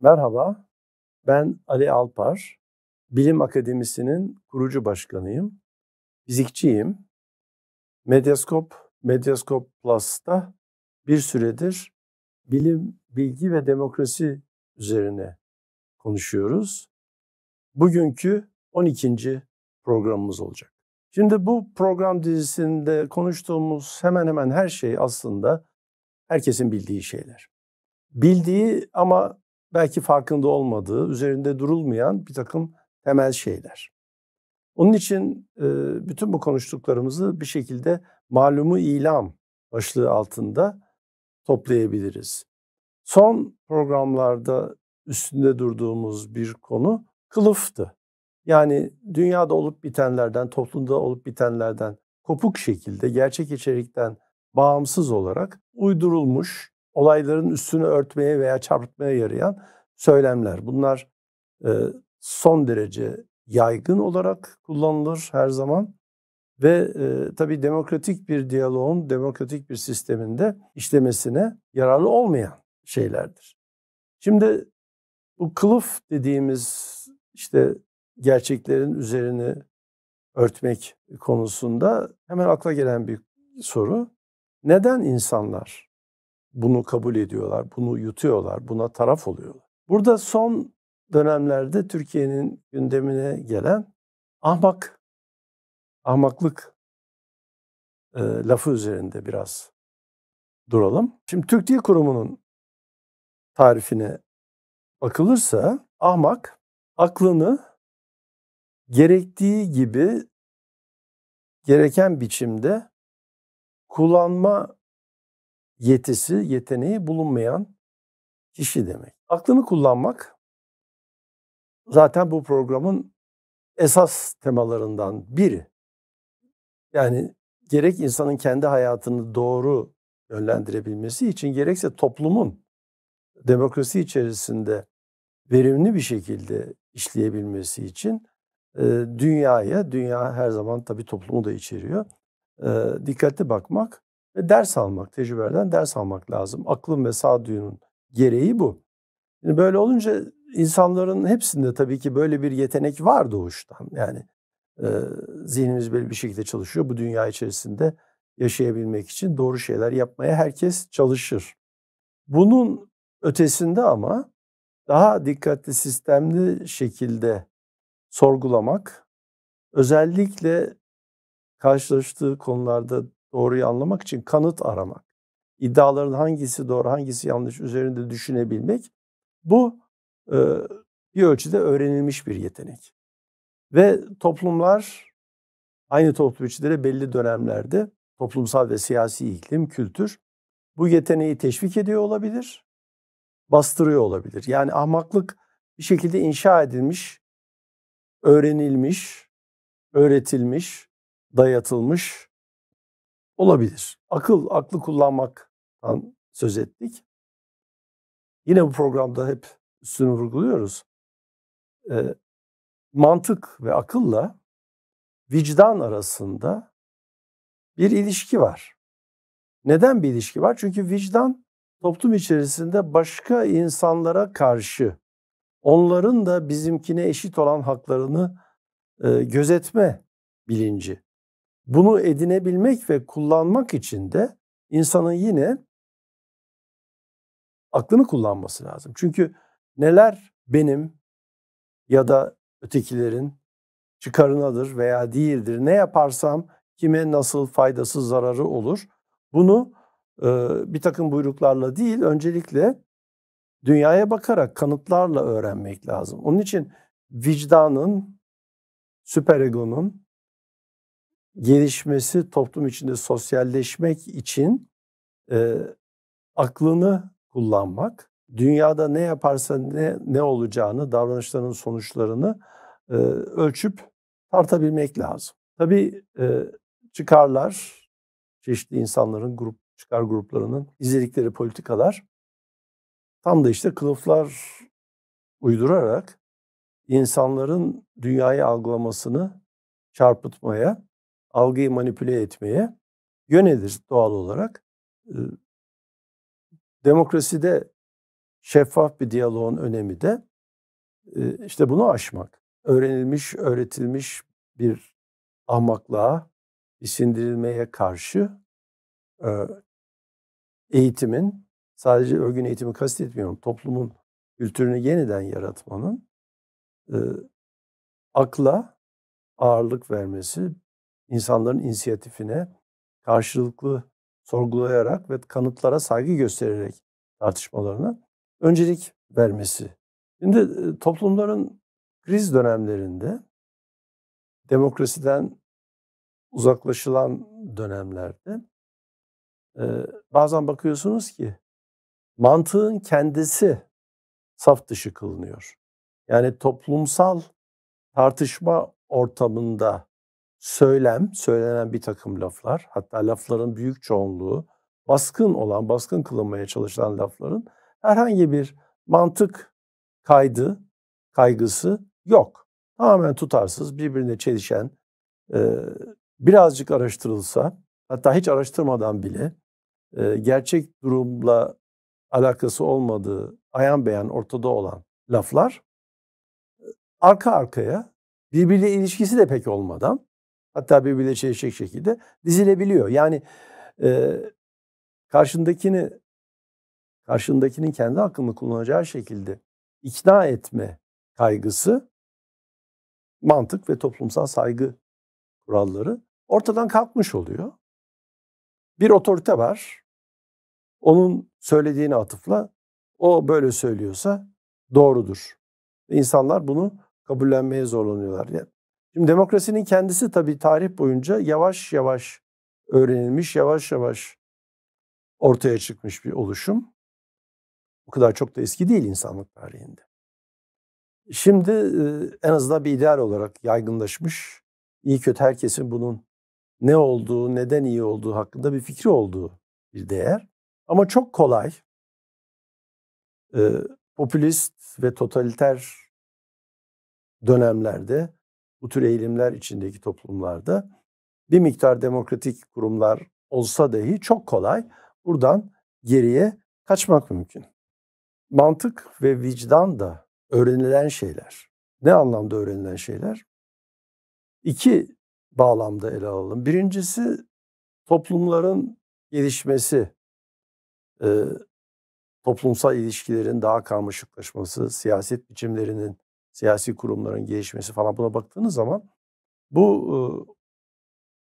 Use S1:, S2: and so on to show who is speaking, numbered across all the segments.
S1: Merhaba, ben Ali Alpar. Bilim Akademisi'nin kurucu başkanıyım. Fizikçiyim. Medyaskop, Medyaskop Plus'ta bir süredir bilim, bilgi ve demokrasi üzerine konuşuyoruz. Bugünkü 12. programımız olacak. Şimdi bu program dizisinde konuştuğumuz hemen hemen her şey aslında herkesin bildiği şeyler. Bildiği ama belki farkında olmadığı, üzerinde durulmayan bir takım temel şeyler. Onun için bütün bu konuştuklarımızı bir şekilde malumu ilam başlığı altında toplayabiliriz. Son programlarda üstünde durduğumuz bir konu kılıftı. Yani dünyada olup bitenlerden, toplumda olup bitenlerden kopuk şekilde gerçek içerikten bağımsız olarak uydurulmuş olayların üstünü örtmeye veya çarpıtmaya yarayan söylemler. Bunlar e, son derece yaygın olarak kullanılır her zaman. Ve e, tabii demokratik bir diyaloğun, demokratik bir sisteminde işlemesine yararlı olmayan şeylerdir. Şimdi bu kılıf dediğimiz işte gerçeklerin üzerini örtmek konusunda hemen akla gelen bir soru. Neden insanlar bunu kabul ediyorlar, bunu yutuyorlar, buna taraf oluyorlar. Burada son dönemlerde Türkiye'nin gündemine gelen ahmak, ahmaklık e, lafı üzerinde biraz duralım. Şimdi Türk Dil Kurumu'nun tarifine bakılırsa ahmak aklını gerektiği gibi gereken biçimde kullanma yetisi, yeteneği bulunmayan kişi demek. Aklını kullanmak zaten bu programın esas temalarından biri. Yani gerek insanın kendi hayatını doğru yönlendirebilmesi için gerekse toplumun demokrasi içerisinde verimli bir şekilde işleyebilmesi için e, dünyaya, dünya her zaman tabii toplumu da içeriyor, e, dikkatli bakmak ve ders almak, tecrübelerden ders almak lazım. Aklın ve sağduyunun gereği bu. Yani böyle olunca insanların hepsinde tabii ki böyle bir yetenek var doğuştan. Yani e, zihnimiz böyle bir şekilde çalışıyor. Bu dünya içerisinde yaşayabilmek için doğru şeyler yapmaya herkes çalışır. Bunun ötesinde ama daha dikkatli, sistemli şekilde sorgulamak, özellikle karşılaştığı konularda doğruyu anlamak için kanıt aramak, iddiaların hangisi doğru hangisi yanlış üzerinde düşünebilmek bu e, bir ölçüde öğrenilmiş bir yetenek. Ve toplumlar aynı toplum içinde belli dönemlerde toplumsal ve siyasi iklim, kültür bu yeteneği teşvik ediyor olabilir, bastırıyor olabilir. Yani ahmaklık bir şekilde inşa edilmiş, öğrenilmiş, öğretilmiş, dayatılmış olabilir. Akıl, aklı kullanmaktan söz ettik. Yine bu programda hep üstünü vurguluyoruz. E, mantık ve akılla vicdan arasında bir ilişki var. Neden bir ilişki var? Çünkü vicdan toplum içerisinde başka insanlara karşı onların da bizimkine eşit olan haklarını e, gözetme bilinci. Bunu edinebilmek ve kullanmak için de insanın yine aklını kullanması lazım. Çünkü neler benim ya da ötekilerin çıkarınadır veya değildir. Ne yaparsam kime nasıl faydası zararı olur. Bunu e, bir takım buyruklarla değil öncelikle dünyaya bakarak kanıtlarla öğrenmek lazım. Onun için vicdanın, süperegonun gelişmesi, toplum içinde sosyalleşmek için e, aklını kullanmak, dünyada ne yaparsa ne, ne olacağını, davranışlarının sonuçlarını e, ölçüp tartabilmek lazım. Tabii e, çıkarlar, çeşitli insanların grup çıkar gruplarının izledikleri politikalar tam da işte kılıflar uydurarak insanların dünyayı algılamasını çarpıtmaya algıyı manipüle etmeye yönelir doğal olarak. Demokraside şeffaf bir diyaloğun önemi de işte bunu aşmak. Öğrenilmiş, öğretilmiş bir ahmaklığa, bir sindirilmeye karşı eğitimin, sadece örgün eğitimi kastetmiyorum, toplumun kültürünü yeniden yaratmanın akla ağırlık vermesi, insanların inisiyatifine karşılıklı sorgulayarak ve kanıtlara saygı göstererek tartışmalarına öncelik vermesi. Şimdi e, toplumların kriz dönemlerinde demokrasiden uzaklaşılan dönemlerde e, bazen bakıyorsunuz ki mantığın kendisi saf dışı kılınıyor. Yani toplumsal tartışma ortamında söylem, söylenen bir takım laflar, hatta lafların büyük çoğunluğu, baskın olan, baskın kılınmaya çalışılan lafların herhangi bir mantık kaydı, kaygısı yok. Tamamen tutarsız, birbirine çelişen, birazcık araştırılsa, hatta hiç araştırmadan bile gerçek durumla alakası olmadığı ayan beyan ortada olan laflar arka arkaya birbiriyle ilişkisi de pek olmadan hatta birbirle çelişecek şekilde dizilebiliyor. Yani e, karşındakini karşındakinin kendi hakkını kullanacağı şekilde ikna etme kaygısı mantık ve toplumsal saygı kuralları ortadan kalkmış oluyor. Bir otorite var. Onun söylediğini atıfla o böyle söylüyorsa doğrudur. İnsanlar bunu kabullenmeye zorlanıyorlar. Yani Şimdi demokrasinin kendisi tabii tarih boyunca yavaş yavaş öğrenilmiş, yavaş yavaş ortaya çıkmış bir oluşum. O kadar çok da eski değil insanlık tarihinde. Şimdi en azından bir ideal olarak yaygınlaşmış. iyi kötü herkesin bunun ne olduğu, neden iyi olduğu hakkında bir fikri olduğu bir değer. Ama çok kolay popülist ve totaliter dönemlerde bu tür eğilimler içindeki toplumlarda bir miktar demokratik kurumlar olsa dahi çok kolay buradan geriye kaçmak mümkün. Mantık ve vicdan da öğrenilen şeyler. Ne anlamda öğrenilen şeyler? İki bağlamda ele alalım. Birincisi toplumların gelişmesi, toplumsal ilişkilerin daha karmaşıklaşması, siyaset biçimlerinin siyasi kurumların gelişmesi falan buna baktığınız zaman bu e,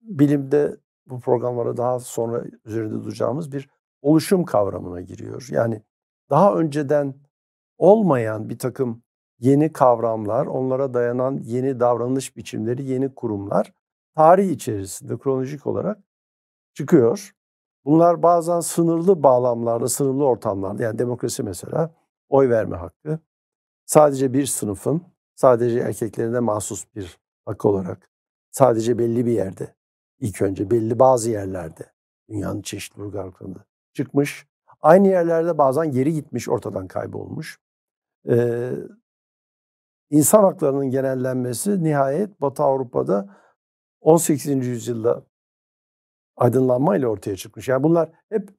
S1: bilimde bu programlara daha sonra üzerinde duracağımız bir oluşum kavramına giriyor. Yani daha önceden olmayan bir takım yeni kavramlar, onlara dayanan yeni davranış biçimleri, yeni kurumlar tarih içerisinde kronolojik olarak çıkıyor. Bunlar bazen sınırlı bağlamlarda, sınırlı ortamlarda yani demokrasi mesela oy verme hakkı, sadece bir sınıfın, sadece erkeklerine mahsus bir hak olarak, sadece belli bir yerde, ilk önce belli bazı yerlerde, dünyanın çeşitli uygarlıklarında çıkmış. Aynı yerlerde bazen geri gitmiş, ortadan kaybolmuş. Ee, insan haklarının genellenmesi nihayet Batı Avrupa'da 18. yüzyılda aydınlanma ile ortaya çıkmış. Yani bunlar hep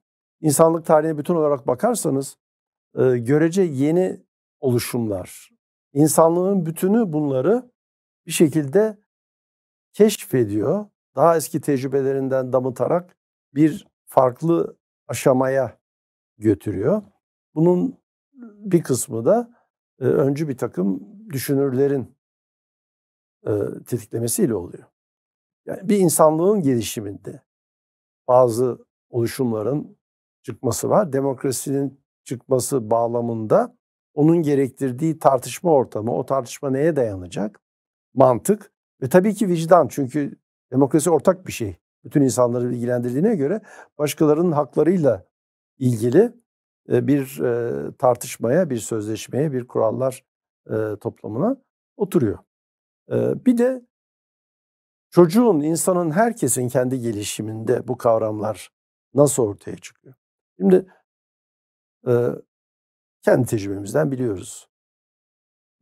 S1: insanlık tarihine bütün olarak bakarsanız e, görece yeni oluşumlar. İnsanlığın bütünü bunları bir şekilde keşfediyor. Daha eski tecrübelerinden damıtarak bir farklı aşamaya götürüyor. Bunun bir kısmı da e, öncü bir takım düşünürlerin e, tetiklemesiyle oluyor. Yani bir insanlığın gelişiminde bazı oluşumların çıkması var. Demokrasinin çıkması bağlamında onun gerektirdiği tartışma ortamı, o tartışma neye dayanacak? Mantık ve tabii ki vicdan çünkü demokrasi ortak bir şey. Bütün insanları ilgilendirdiğine göre başkalarının haklarıyla ilgili bir tartışmaya, bir sözleşmeye, bir kurallar toplamına oturuyor. Bir de çocuğun, insanın, herkesin kendi gelişiminde bu kavramlar nasıl ortaya çıkıyor? Şimdi kendi tecrübemizden biliyoruz.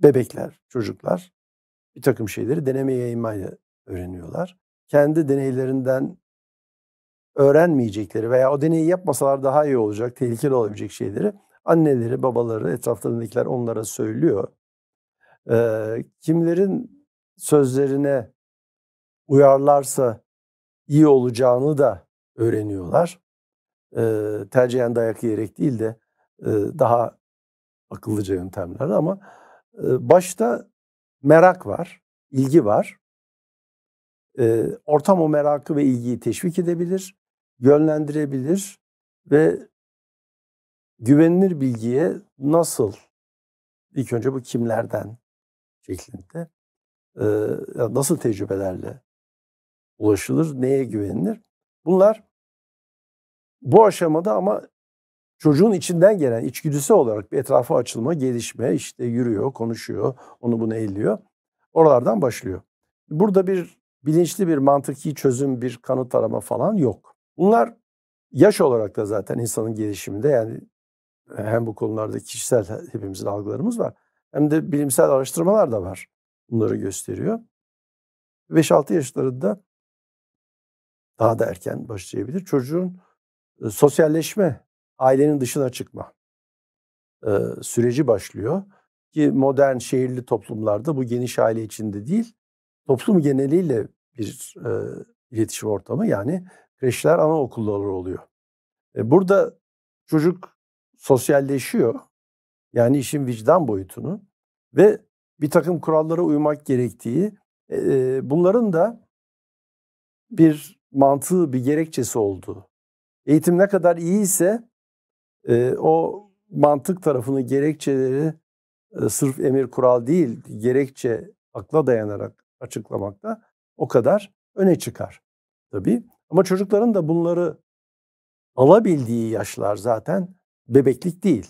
S1: Bebekler, çocuklar bir takım şeyleri deneme yayınmayla öğreniyorlar. Kendi deneylerinden öğrenmeyecekleri veya o deneyi yapmasalar daha iyi olacak, tehlikeli olabilecek şeyleri anneleri, babaları, etraflarındakiler onlara söylüyor. Ee, kimlerin sözlerine uyarlarsa iyi olacağını da öğreniyorlar. Ee, tercihen dayak yiyerek değil de e, daha akıllıca yöntemler ama başta merak var, ilgi var. Ortam o merakı ve ilgiyi teşvik edebilir, yönlendirebilir ve güvenilir bilgiye nasıl ilk önce bu kimlerden şeklinde nasıl tecrübelerle ulaşılır, neye güvenilir? Bunlar bu aşamada ama çocuğun içinden gelen içgüdüsel olarak bir etrafa açılma, gelişme, işte yürüyor, konuşuyor, onu bunu elliyor. Oralardan başlıyor. Burada bir bilinçli bir mantıki çözüm, bir kanıt arama falan yok. Bunlar yaş olarak da zaten insanın gelişiminde yani hem bu konularda kişisel hepimizin algılarımız var hem de bilimsel araştırmalar da var. Bunları gösteriyor. 5-6 yaşlarında daha da erken başlayabilir. Çocuğun e, sosyalleşme ailenin dışına çıkma e, süreci başlıyor. Ki modern şehirli toplumlarda bu geniş aile içinde değil, toplum geneliyle bir e, iletişim ortamı yani kreşler anaokulları oluyor. E, burada çocuk sosyalleşiyor. Yani işin vicdan boyutunu ve bir takım kurallara uymak gerektiği, e, e bunların da bir mantığı, bir gerekçesi olduğu. Eğitim ne kadar iyi ise e, o mantık tarafını gerekçeleri e, sırf emir kural değil, gerekçe akla dayanarak açıklamakta o kadar öne çıkar tabii. Ama çocukların da bunları alabildiği yaşlar zaten bebeklik değil.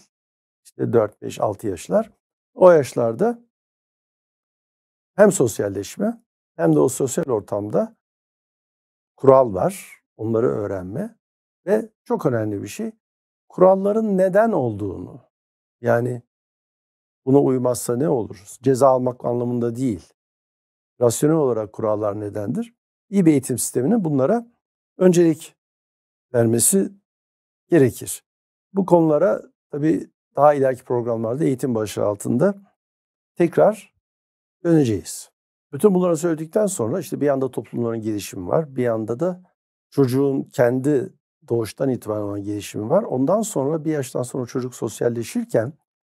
S1: İşte 4, 5, 6 yaşlar. O yaşlarda hem sosyalleşme hem de o sosyal ortamda kural var onları öğrenme ve çok önemli bir şey kuralların neden olduğunu yani buna uymazsa ne olur? Ceza almak anlamında değil. Rasyonel olarak kurallar nedendir? İyi bir eğitim sisteminin bunlara öncelik vermesi gerekir. Bu konulara tabii daha ileriki programlarda eğitim başlığı altında tekrar döneceğiz. Bütün bunları söyledikten sonra işte bir yanda toplumların gelişimi var, bir yanda da çocuğun kendi doğuştan itibaren olan gelişimi var. Ondan sonra bir yaştan sonra çocuk sosyalleşirken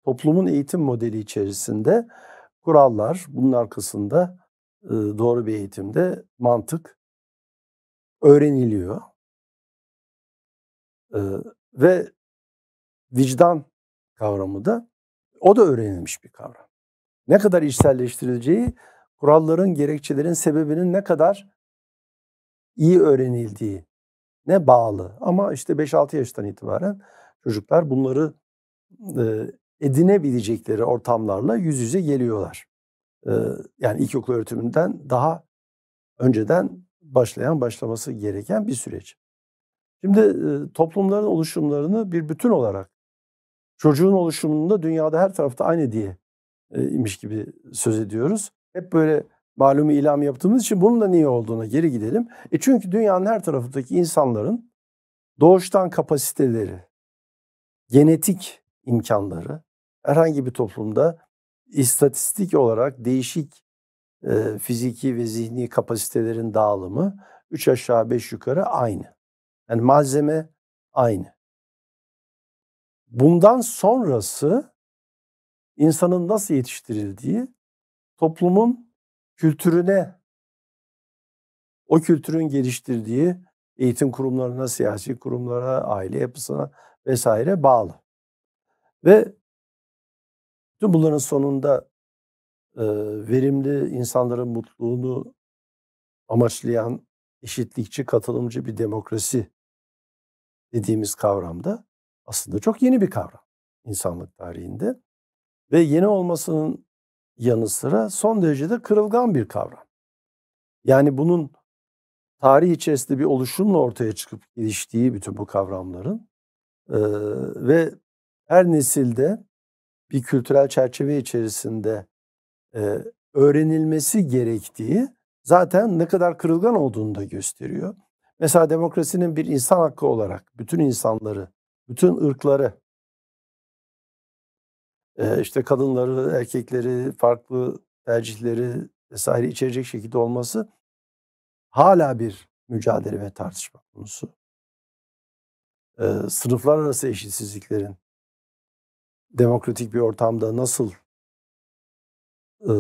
S1: toplumun eğitim modeli içerisinde kurallar, bunun arkasında doğru bir eğitimde mantık öğreniliyor. Ve vicdan kavramı da o da öğrenilmiş bir kavram. Ne kadar içselleştirileceği, kuralların, gerekçelerin, sebebinin ne kadar iyi öğrenildiği ne bağlı. Ama işte 5-6 yaştan itibaren çocuklar bunları e, edinebilecekleri ortamlarla yüz yüze geliyorlar. E, yani ilkokul öğretiminden daha önceden başlayan, başlaması gereken bir süreç. Şimdi e, toplumların oluşumlarını bir bütün olarak çocuğun oluşumunda dünyada her tarafta aynı diye e, imiş gibi söz ediyoruz. Hep böyle malumu ilam yaptığımız için bunun da niye olduğuna geri gidelim. E çünkü dünyanın her tarafındaki insanların doğuştan kapasiteleri, genetik imkanları herhangi bir toplumda istatistik olarak değişik e, fiziki ve zihni kapasitelerin dağılımı 3 aşağı 5 yukarı aynı. Yani malzeme aynı. Bundan sonrası insanın nasıl yetiştirildiği toplumun kültürüne o kültürün geliştirdiği eğitim kurumlarına, siyasi kurumlara, aile yapısına vesaire bağlı. Ve tüm bunların sonunda e, verimli insanların mutluluğunu amaçlayan eşitlikçi, katılımcı bir demokrasi dediğimiz kavramda aslında çok yeni bir kavram insanlık tarihinde. Ve yeni olmasının yanı sıra son derecede kırılgan bir kavram. Yani bunun tarih içerisinde bir oluşumla ortaya çıkıp geliştiği bütün bu kavramların e, ve her nesilde bir kültürel çerçeve içerisinde e, öğrenilmesi gerektiği zaten ne kadar kırılgan olduğunu da gösteriyor. Mesela demokrasinin bir insan hakkı olarak bütün insanları, bütün ırkları e, işte kadınları, erkekleri, farklı tercihleri vesaire içerecek şekilde olması hala bir mücadele ve tartışma konusu. E, sınıflar arası eşitsizliklerin demokratik bir ortamda nasıl e,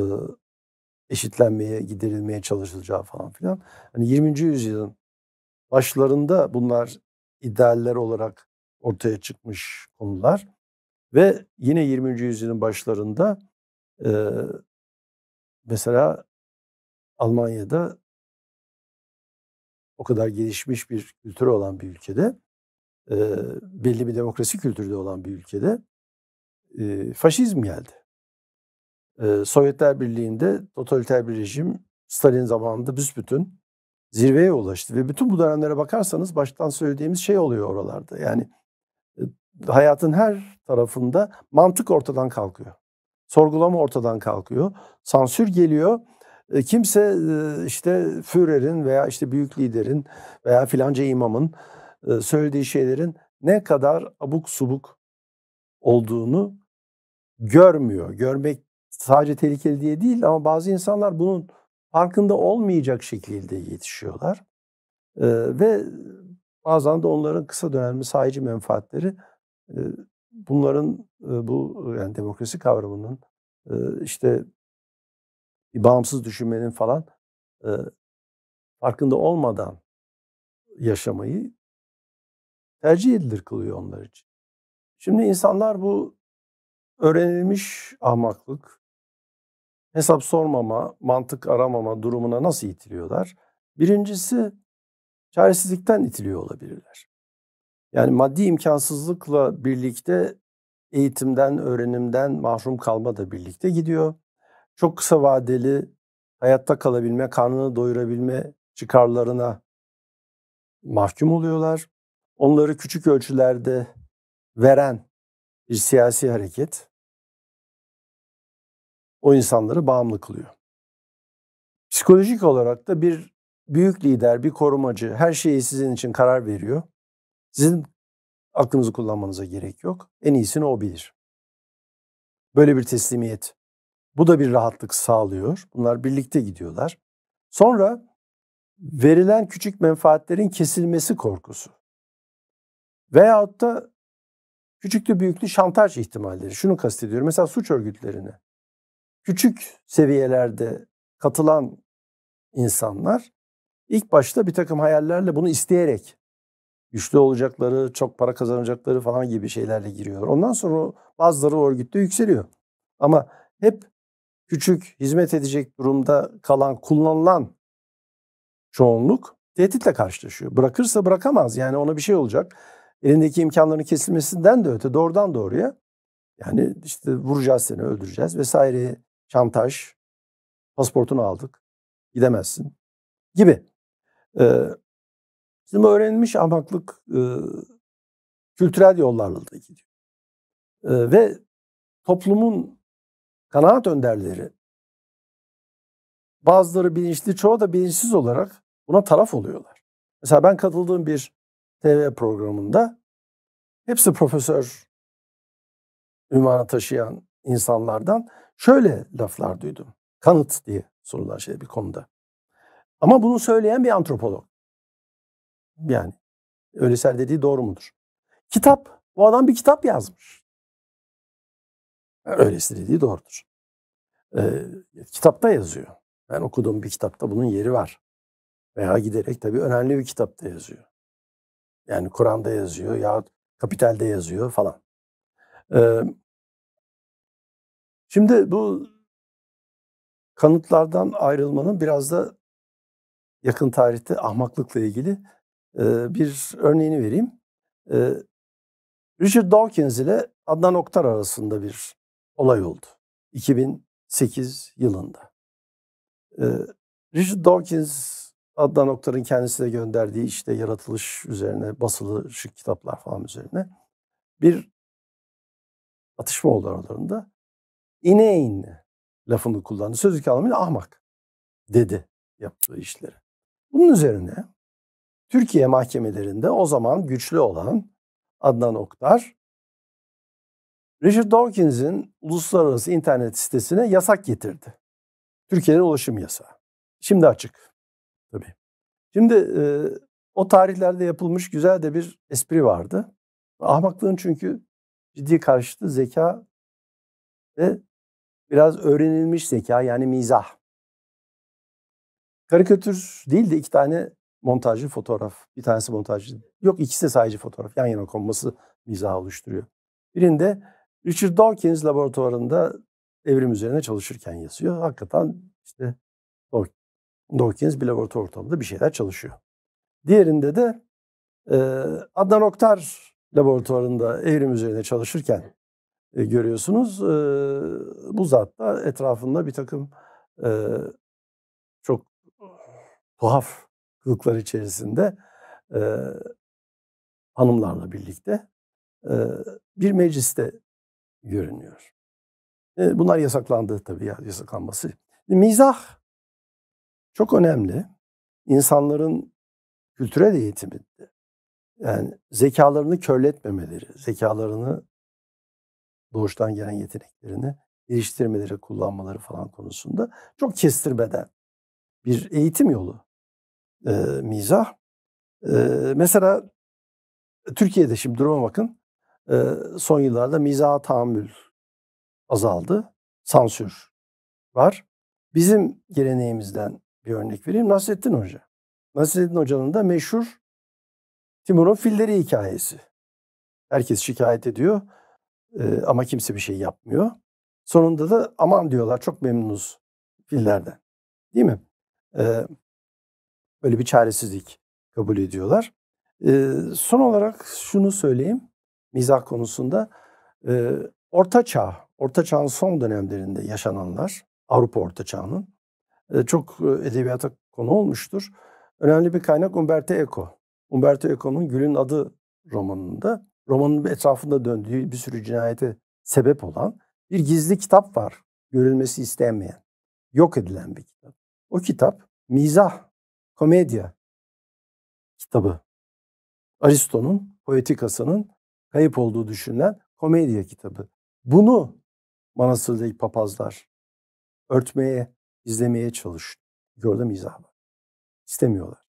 S1: eşitlenmeye, giderilmeye çalışılacağı falan filan. Hani 20. yüzyılın başlarında bunlar idealler olarak ortaya çıkmış konular. Ve yine 20. yüzyılın başlarında e, mesela Almanya'da o kadar gelişmiş bir kültürü olan bir ülkede, e, belli bir demokrasi kültürü de olan bir ülkede e, faşizm geldi. E, Sovyetler Birliği'nde totaliter bir rejim Stalin zamanında büsbütün zirveye ulaştı. Ve bütün bu dönemlere bakarsanız baştan söylediğimiz şey oluyor oralarda. Yani hayatın her tarafında mantık ortadan kalkıyor. Sorgulama ortadan kalkıyor. Sansür geliyor. E, kimse e, işte Führer'in veya işte büyük liderin veya filanca imamın e, söylediği şeylerin ne kadar abuk subuk olduğunu görmüyor. Görmek sadece tehlikeli diye değil ama bazı insanlar bunun farkında olmayacak şekilde yetişiyorlar. ve bazen de onların kısa dönemli sadece menfaatleri bunların bu yani demokrasi kavramının işte bağımsız düşünmenin falan farkında olmadan yaşamayı tercih edilir kılıyor onlar için. Şimdi insanlar bu öğrenilmiş ahmaklık, hesap sormama, mantık aramama durumuna nasıl itiliyorlar? Birincisi çaresizlikten itiliyor olabilirler. Yani maddi imkansızlıkla birlikte eğitimden, öğrenimden mahrum kalma da birlikte gidiyor. Çok kısa vadeli hayatta kalabilme, karnını doyurabilme çıkarlarına mahkum oluyorlar. Onları küçük ölçülerde veren bir siyasi hareket o insanları bağımlı kılıyor. Psikolojik olarak da bir büyük lider, bir korumacı her şeyi sizin için karar veriyor. Sizin aklınızı kullanmanıza gerek yok. En iyisini o bilir. Böyle bir teslimiyet. Bu da bir rahatlık sağlıyor. Bunlar birlikte gidiyorlar. Sonra verilen küçük menfaatlerin kesilmesi korkusu. Veyahut da küçüklü büyüklü şantaj ihtimalleri. Şunu kastediyorum. Mesela suç örgütlerine küçük seviyelerde katılan insanlar ilk başta bir takım hayallerle bunu isteyerek güçlü olacakları, çok para kazanacakları falan gibi şeylerle giriyorlar. Ondan sonra bazıları o örgütte yükseliyor. Ama hep küçük, hizmet edecek durumda kalan, kullanılan çoğunluk tehditle karşılaşıyor. Bırakırsa bırakamaz. Yani ona bir şey olacak. Elindeki imkanların kesilmesinden de öte doğrudan doğruya yani işte vuracağız seni, öldüreceğiz vesaire şantaj, pasportunu aldık, gidemezsin gibi. Ee, Bizim öğrenilmiş ahmaklık e, kültürel yollarla da gidiyor. E, ve toplumun kanaat önderleri bazıları bilinçli çoğu da bilinçsiz olarak buna taraf oluyorlar. Mesela ben katıldığım bir TV programında hepsi profesör ünvanı taşıyan insanlardan şöyle laflar duydum. Kanıt diye sorulan şey bir konuda. Ama bunu söyleyen bir antropolog. Yani Ölisel dediği doğru mudur? Kitap. Bu adam bir kitap yazmış. Öylesi dediği doğrudur. Ee, kitapta yazıyor. Ben okuduğum bir kitapta bunun yeri var. Veya giderek tabii önemli bir kitapta yazıyor. Yani Kur'an'da yazıyor ya Kapital'de yazıyor falan. Ee, şimdi bu kanıtlardan ayrılmanın biraz da yakın tarihte ahmaklıkla ilgili bir örneğini vereyim. Richard Dawkins ile Adnan Oktar arasında bir olay oldu. 2008 yılında. Richard Dawkins, Adnan Oktar'ın kendisine gönderdiği işte yaratılış üzerine, basılı şık kitaplar falan üzerine bir atışma oldu aralarında. İneğin lafını kullandı. Sözlük anlamıyla ahmak dedi yaptığı işleri. Bunun üzerine Türkiye mahkemelerinde o zaman güçlü olan Adnan Oktar, Richard Dawkins'in uluslararası internet sitesine yasak getirdi. Türkiye'nin ulaşım yasağı. Şimdi açık. Tabii. Şimdi e, o tarihlerde yapılmış güzel de bir espri vardı. Ahmaklığın çünkü ciddi karşıtı zeka ve biraz öğrenilmiş zeka yani mizah. Karikatür değil de iki tane montajlı fotoğraf. Bir tanesi montajlı. Yok ikisi de sadece fotoğraf. Yan yana konması mizah oluşturuyor. Birinde Richard Dawkins laboratuvarında evrim üzerine çalışırken yazıyor. Hakikaten işte Dawkins bir laboratuvar ortamında bir şeyler çalışıyor. Diğerinde de Adnan Oktar laboratuvarında evrim üzerine çalışırken e, görüyorsunuz. bu zat da etrafında bir takım çok tuhaf kılıklar içerisinde e, hanımlarla birlikte e, bir mecliste görünüyor. E, bunlar yasaklandı tabii ya, yasaklanması. Mizah çok önemli. İnsanların kültürel eğitiminde yani zekalarını körletmemeleri, zekalarını doğuştan gelen yeteneklerini geliştirmeleri, kullanmaları falan konusunda çok kestirmeden bir eğitim yolu e, mizah. E, mesela Türkiye'de şimdi duruma bakın. E, son yıllarda mizaha tahammül azaldı. Sansür var. Bizim geleneğimizden bir örnek vereyim. Nasrettin Hoca. Nasrettin Hoca'nın da meşhur Timur'un filleri hikayesi. Herkes şikayet ediyor e, ama kimse bir şey yapmıyor. Sonunda da aman diyorlar çok memnunuz fillerden. Değil mi? E, Böyle bir çaresizlik kabul ediyorlar. E, son olarak şunu söyleyeyim mizah konusunda. E, Orta Çağ, Orta Çağ'ın son dönemlerinde yaşananlar, Avrupa Orta Çağ'ının e, çok edebiyata konu olmuştur. Önemli bir kaynak Umberto Eco. Umberto Eco'nun Gül'ün Adı romanında romanın etrafında döndüğü bir sürü cinayete sebep olan bir gizli kitap var. Görülmesi istenmeyen, yok edilen bir kitap. O kitap mizah Komedya kitabı. Aristo'nun poetikasının kayıp olduğu düşünülen komedya kitabı. Bunu Manastır'daki papazlar örtmeye, izlemeye çalıştı Gördüm izah var. İstemiyorlar.